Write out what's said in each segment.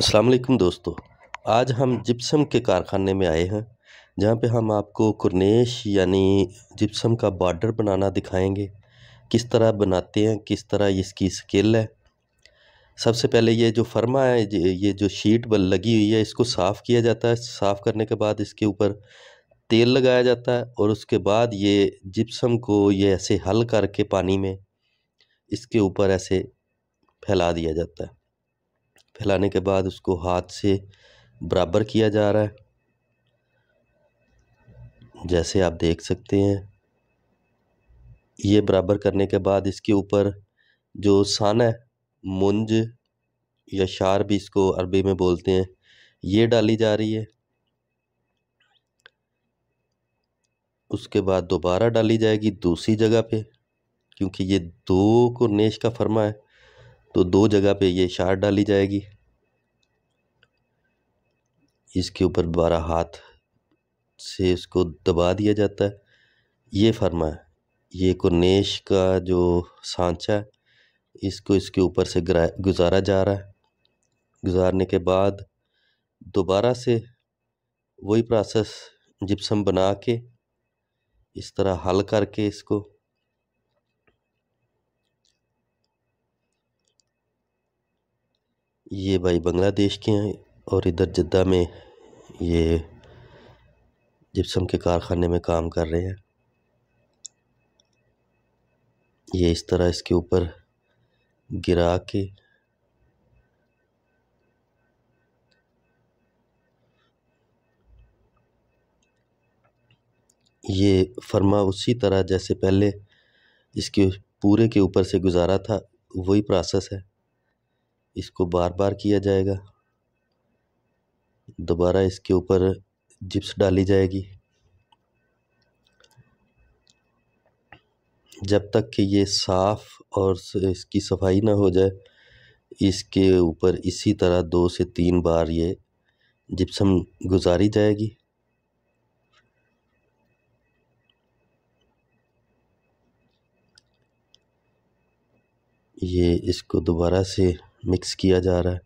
असलकम दोस्तों आज हम जिप्सम के कारखाने में आए हैं जहाँ पे हम आपको कुरनेश यानी जिप्सम का बॉर्डर बनाना दिखाएंगे किस तरह बनाते हैं किस तरह इसकी स्किल है सबसे पहले ये जो फर्मा है ये जो शीट लगी हुई है इसको साफ़ किया जाता है साफ़ करने के बाद इसके ऊपर तेल लगाया जाता है और उसके बाद ये जिप्सम को ये ऐसे हल करके पानी में इसके ऊपर ऐसे फैला दिया जाता है फैलाने के बाद उसको हाथ से बराबर किया जा रहा है जैसे आप देख सकते हैं ये बराबर करने के बाद इसके ऊपर जो सन है मुंज या शार भी इसको अरबी में बोलते हैं ये डाली जा रही है उसके बाद दोबारा डाली जाएगी दूसरी जगह पे क्योंकि ये दो को नेश का फर्मा है तो दो जगह पे ये शार्ट डाली जाएगी इसके ऊपर दोबारा हाथ से इसको दबा दिया जाता है ये फर्मा है ये कुरनेश का जो सांचा है इसको इसके ऊपर से गुजारा जा रहा है गुजारने के बाद दोबारा से वही प्रोसेस जिप्सम बना के इस तरह हल करके इसको ये भाई बांग्लादेश के हैं और इधर जद्दा में ये जिप्सम के कारखाने में काम कर रहे हैं ये इस तरह इसके ऊपर गिरा के ये फर्मा उसी तरह जैसे पहले इसके पूरे के ऊपर से गुजारा था वही प्रोसेस है इसको बार बार किया जाएगा दोबारा इसके ऊपर जिप्स डाली जाएगी जब तक कि ये साफ़ और इसकी सफाई ना हो जाए इसके ऊपर इसी तरह दो से तीन बार ये जिप्सम गुजारी जाएगी ये इसको दोबारा से मिक्स किया जा रहा है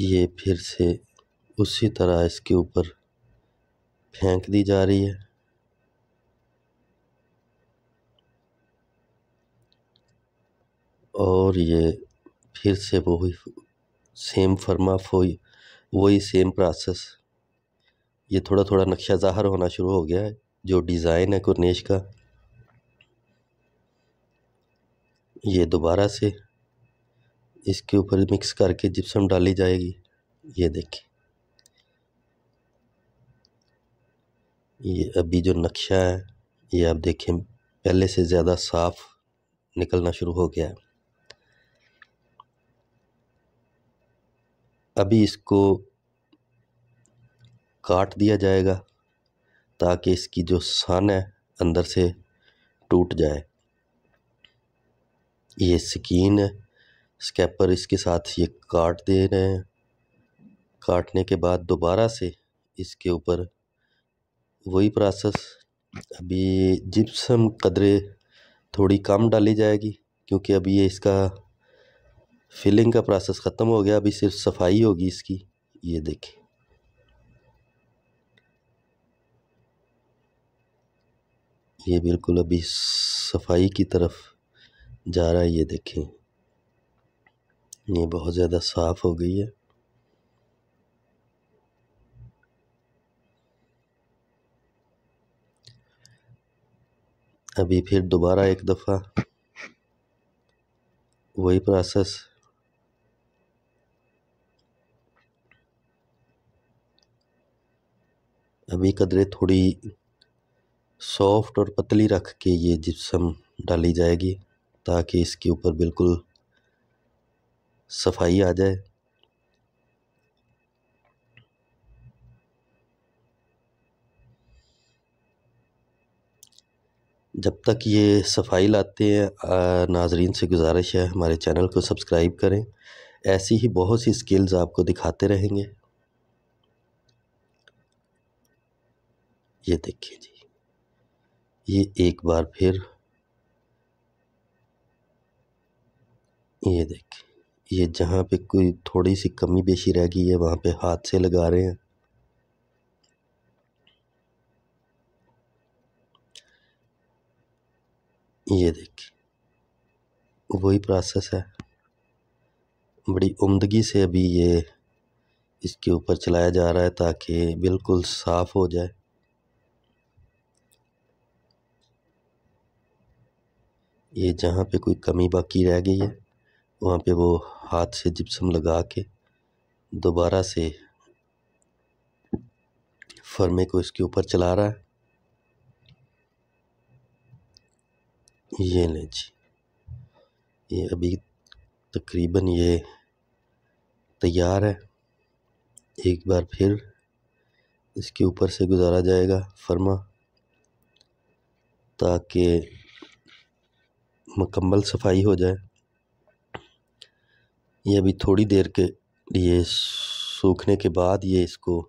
ये फिर से उसी तरह इसके ऊपर फेंक दी जा रही है और ये फिर से वही सेम हुई वही सेम प्रोसेस ये थोड़ा थोड़ा नक्शा ज़ाहर होना शुरू हो गया है जो डिज़ाइन है कुरनेश का ये दोबारा से इसके ऊपर मिक्स करके जिप्सम डाली जाएगी ये देखिए ये अभी जो नक्शा है ये आप देखें पहले से ज़्यादा साफ निकलना शुरू हो गया है अभी इसको काट दिया जाएगा ताकि इसकी जो सन है अंदर से टूट जाए ये स्कीन है स्कैपर इसके साथ ये काट दे रहे हैं काटने के बाद दोबारा से इसके ऊपर वही प्रोसेस अभी जिप्सम कदरे थोड़ी कम डाली जाएगी क्योंकि अभी ये इसका फिलिंग का प्रोसेस ख़त्म हो गया अभी सिर्फ सफाई होगी इसकी ये देखें ये बिल्कुल अभी सफाई की तरफ जा रहा है ये देखें ये बहुत ज़्यादा साफ़ हो गई है अभी फिर दोबारा एक दफ़ा वही प्रोसेस अभी कदरे थोड़ी सॉफ्ट और पतली रख के ये जिप्सम डाली जाएगी ताकि इसके ऊपर बिल्कुल सफाई आ जाए जब तक ये सफाई लाते हैं नाजरीन से गुजारिश है हमारे चैनल को सब्सक्राइब करें ऐसी ही बहुत सी स्किल्स आपको दिखाते रहेंगे ये देखिए जी ये एक बार फिर ये देख ये जहाँ पे कोई थोड़ी सी कमी बेशी रह गई है वहाँ पे हाथ से लगा रहे हैं ये देख वही प्रोसेस है बड़ी उम्दगी से अभी ये इसके ऊपर चलाया जा रहा है ताकि बिल्कुल साफ़ हो जाए ये जहाँ पे कोई कमी बाकी रह गई है वहाँ पे वो हाथ से जिप्सम लगा के दोबारा से फर्मे को इसके ऊपर चला रहा है ये लें जी ये अभी तकरीबन ये तैयार है एक बार फिर इसके ऊपर से गुज़ारा जाएगा फर्मा ताकि मुकम्मल सफाई हो जाए ये अभी थोड़ी देर के लिए सूखने के बाद ये इसको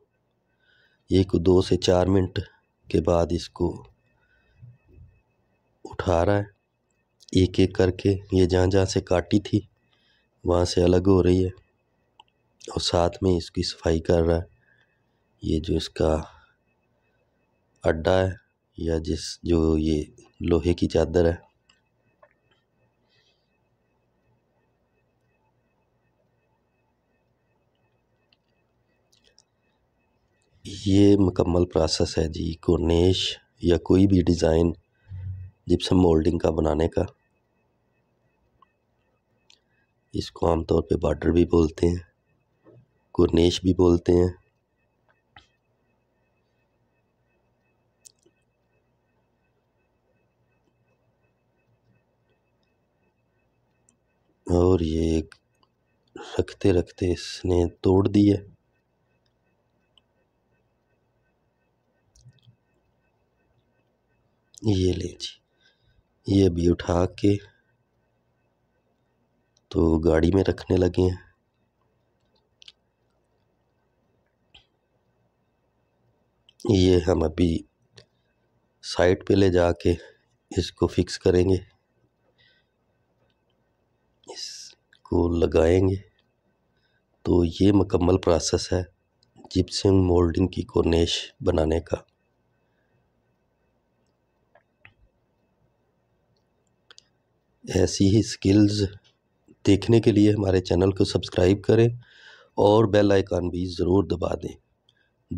एक दो से चार मिनट के बाद इसको उठा रहा है एक एक करके ये जहाँ जहाँ से काटी थी वहाँ से अलग हो रही है और साथ में इसकी सफाई कर रहा है ये जो इसका अड्डा है या जिस जो ये लोहे की चादर है ये मुकम्मल प्रोसेस है जी कोनेश या कोई भी डिज़ाइन जिप्सम मोल्डिंग का बनाने का इसको आमतौर पे बॉर्डर भी बोलते हैं कोर्नेश भी बोलते हैं और ये रखते रखते इसने तोड़ दी है ये ले जी ये भी उठा के तो गाड़ी में रखने लगे हैं ये हम अभी साइट पे ले जाके इसको फिक्स करेंगे इसको लगाएंगे तो ये मुकम्मल प्रोसेस है जिप्सिंग मोल्डिंग की कोनेश बनाने का ऐसी ही स्किल्स देखने के लिए हमारे चैनल को सब्सक्राइब करें और बेल आइकन भी ज़रूर दबा दें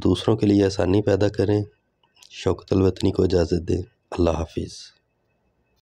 दूसरों के लिए आसानी पैदा करें शौकत अलवतनी को इजाज़त दें अल्लाह हाफिज़